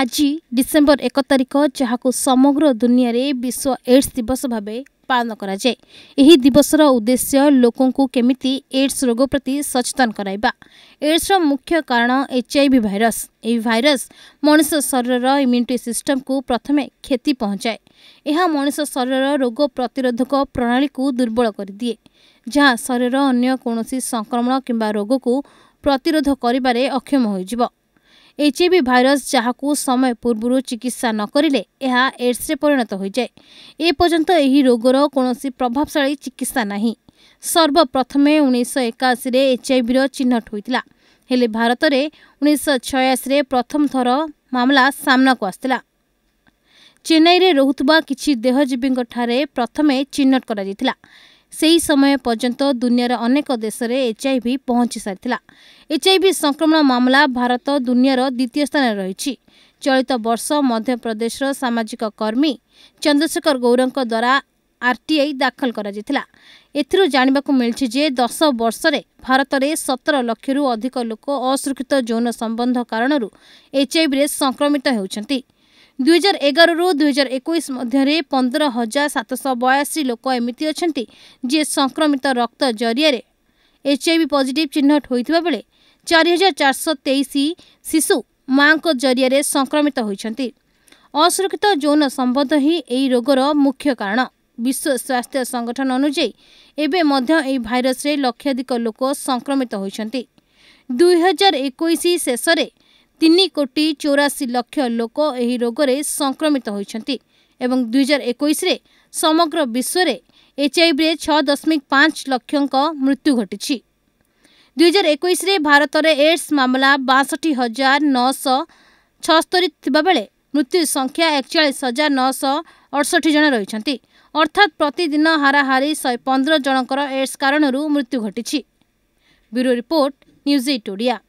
ଆଜି ଡିସେମ୍ବର ଏକ ତାରିଖ ଯାହାକୁ ସମଗ୍ର ଦୁନିଆରେ ବିଶ୍ୱ ଏଡ୍ସ ଦିବସ ଭାବେ ପାଳନ କରାଯାଏ ଏହି ଦିବସର ଉଦ୍ଦେଶ୍ୟ ଲୋକଙ୍କୁ କେମିତି ଏଡ୍ସ ରୋଗ ପ୍ରତି ସଚେତନ କରାଇବା ଏଡ୍ସର ମୁଖ୍ୟ କାରଣ ଏଚ୍ ଆଇ ଭି ଭାଇରସ୍ ଏହି ଭାଇରସ୍ ମଣିଷ ଶରୀରର ଇମ୍ୟୁନିଟି ସିଷ୍ଟମକୁ ପ୍ରଥମେ କ୍ଷତି ପହଞ୍ଚାଏ ଏହା ମଣିଷ ଶରୀରର ରୋଗ ପ୍ରତିରୋଧକ ପ୍ରଣାଳୀକୁ ଦୁର୍ବଳ କରିଦିଏ ଯାହା ଶରୀରର ଅନ୍ୟ କୌଣସି ସଂକ୍ରମଣ କିମ୍ବା ରୋଗକୁ ପ୍ରତିରୋଧ କରିବାରେ ଅକ୍ଷମ ହୋଇଯିବ ଏଚ୍ ଆଇ ଭାଇରସ୍ ଯାହାକୁ ସମୟ ପୂର୍ବରୁ ଚିକିତ୍ସା ନ କରିଲେ ଏହା ଏଡ୍ସରେ ପରିଣତ ହୋଇଯାଏ ଏପର୍ଯ୍ୟନ୍ତ ଏହି ରୋଗର କୌଣସି ପ୍ରଭାବଶାଳୀ ଚିକିତ୍ସା ନାହିଁ ସର୍ବପ୍ରଥମେ ଉଣେଇଶହ ଏକାଅଶୀରେ ଏଚ୍ଆଇଭିର ଚିହ୍ନଟ ହୋଇଥିଲା ହେଲେ ଭାରତରେ ଉଣେଇଶହ ଛୟାଅଶୀରେ ପ୍ରଥମ ଥର ମାମଲା ସାମ୍ନାକୁ ଆସିଥିଲା ଚେନ୍ନାଇରେ ରହୁଥିବା କିଛି ଦେହଜୀବୀଙ୍କଠାରେ ପ୍ରଥମେ ଚିହ୍ନଟ କରାଯାଇଥିଲା ସେହି ସମୟ ପର୍ଯ୍ୟନ୍ତ ଦୁନିଆର ଅନେକ ଦେଶରେ ଏଚ୍ଆଇଭି ପହଞ୍ଚି ସାରିଥିଲା ଏଚ୍ଆଇଭି ସଂକ୍ରମଣ ମାମଲା ଭାରତ ଦୁନିଆର ଦ୍ୱିତୀୟ ସ୍ଥାନରେ ରହିଛି ଚଳିତ ବର୍ଷ ମଧ୍ୟପ୍ରଦେଶର ସାମାଜିକ କର୍ମୀ ଚନ୍ଦ୍ରଶେଖର ଗୌରଙ୍କ ଦ୍ୱାରା ଆର୍ଟିଆଇ ଦାଖଲ କରାଯାଇଥିଲା ଏଥିରୁ ଜାଣିବାକୁ ମିଳିଛି ଯେ ଦଶ ବର୍ଷରେ ଭାରତରେ ସତର ଲକ୍ଷରୁ ଅଧିକ ଲୋକ ଅସୁରକ୍ଷିତ ଯୌନ ସମ୍ବନ୍ଧ କାରଣରୁ ଏଚ୍ଆଇଭିରେ ସଂକ୍ରମିତ ହେଉଛନ୍ତି ଦୁଇହଜାର ଏଗାରରୁ ଦୁଇହଜାର ଏକୋଇଶ ମଧ୍ୟରେ ପନ୍ଦର ହଜାର ସାତଶହ ବୟାଅଶୀ ଲୋକ ଏମିତି ଅଛନ୍ତି ଯିଏ ସଂକ୍ରମିତ ରକ୍ତ ଜରିଆରେ ଏଚ୍ ଆଇ ଭି ପଜିଟିଭ୍ ଚିହ୍ନଟ ହୋଇଥିବା ବେଳେ ଚାରି ହଜାର ଚାରିଶହ ତେଇଶ ଶିଶୁ ମାଆଙ୍କ ଜରିଆରେ ସଂକ୍ରମିତ ହୋଇଛନ୍ତି ଅସୁରକ୍ଷିତ ଯୌନ ସମ୍ବନ୍ଧ ହିଁ ଏହି ରୋଗର ମୁଖ୍ୟ କାରଣ ବିଶ୍ୱ ସ୍ୱାସ୍ଥ୍ୟ ସଂଗଠନ ଅନୁଯାୟୀ ଏବେ ମଧ୍ୟ ଏହି ଭାଇରସରେ ଲକ୍ଷାଧିକ ଲୋକ ସଂକ୍ରମିତ ହୋଇଛନ୍ତି ଦୁଇହଜାର ଏକୋଇଶ ଶେଷରେ ତିନି କୋଟି ଚଉରାଅଶୀ ଲକ୍ଷ ଲୋକ ଏହି ରୋଗରେ ସଂକ୍ରମିତ ହୋଇଛନ୍ତି ଏବଂ ଦୁଇହଜାର ଏକୋଇଶରେ ସମଗ୍ର ବିଶ୍ୱରେ ଏଚ୍ଆଇଭିରେ ଛଅ ଦଶମିକ ପାଞ୍ଚ ଲକ୍ଷଙ୍କ ମୃତ୍ୟୁ ଘଟିଛି ଦୁଇହଜାର ଏକୋଇଶରେ ଭାରତରେ ଏଡ୍ସ ମାମଲା ବାଷଠି ହଜାର ନଅଶହ ଛଅସ୍ତରି ଥିବାବେଳେ ମୃତ୍ୟୁ ସଂଖ୍ୟା ଏକଚାଳିଶ ହଜାର ନଅଶହ ଅଠଷଠି ଜଣ ରହିଛନ୍ତି ଅର୍ଥାତ୍ ପ୍ରତିଦିନ ହାରାହାରି ଶହେ ପନ୍ଦର ଜଣଙ୍କର ଏଡ୍ସ କାରଣରୁ ମୃତ୍ୟୁ ଘଟିଛି bureau report news eight Odia